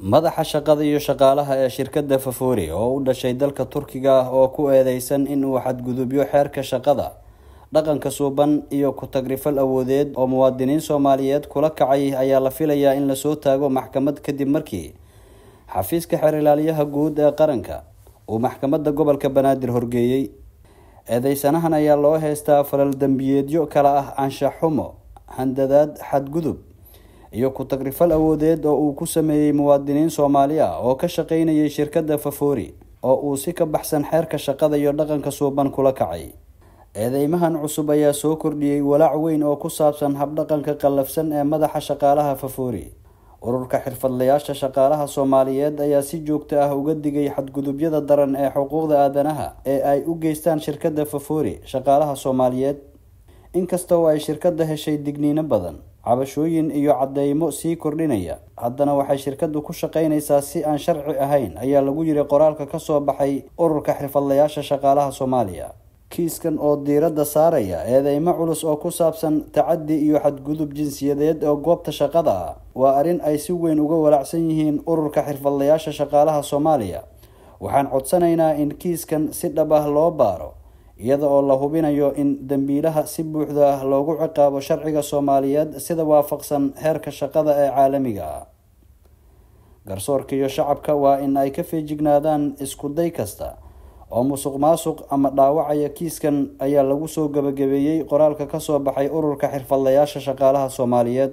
madaxa shaqada iyo shaqaalaha ee shirkadda fafoore oo u dhashay dalka turkiga ah oo ku eedeysan inuu xadgudubyo xeerka shaqada dhaqanka suuban iyo ku-tagrifal awoodeed oo muwaadiniin soomaaliyeed kula kacay ayaa la filayaa in lasoo taago maxkamad kadib markii xafiiska xeer ilaaliyaha guud ee qaranka uu maxkamadda gobolka banaadir horgeeyey eedeysanahan ayaa loo heystaa falal dembiyeedyo kale ah anshax xumo handadaad xadgudub iyo ku-tagrifal awoodeed oo uu ku sameeyey muwaadiniin soomaali ah oo ka shaqaynayay shirkadda fafoori oo uu si ka baxsan xeerka shaqada iyo dhaqanka suuban kula kacay eedeymahan cusub ayaa soo kordhiyey walaac weyn oo ku saabsan habdhaqanka qallafsan ee madaxa shaqaalaha fafoori ururka xirfadlayaasha shaqaalaha soomaaliyeed ayaa si joogto ah uga digay xadgudubyada daran ee xuquuqda aadanaha ee ay u geystaan shirkadda fafoori shaqaalaha soomaaliyeed inkasta oo ay shirkadda heshay digniino badan cabashooyin iyo cadeymo sii kordhinaya haddana waxay shirkadu ku shaqaynaysaa si aan sharci ahayn ayaa lagu yiri qoraalka ka soo baxay ururka xirfadlayaasha shaqaalaha soomaaliya kiiskan oo diiradda saaraya eedeymo culus oo ku saabsan tacadi iyo xadgudub jinsiyadeed oo goobta shaqada ah waa arrin ay si weyn uga walaacsan yihiin ururka xirfadlayaasha shaqaalaha soomaaliya waxaan codsanaynaa in kiiskan si dhab ah loo baaro iyada oo la hubinayo in dembiilaha si buuxda loogu ciqaabo sharciga soomaaliyeed sida waafaqsan heerka shaqada ee caalamiga ah. garsoorka iyo shacabka waa in ay ka feejignaadaan iskuday kasta oo musuq maasuq ama dhaawacaya kiiskan ayaa lagu soo gabagabeeyey qoraalka kasoo baxay ururka xirfadlayaasha shaqaalaha soomaaliyeed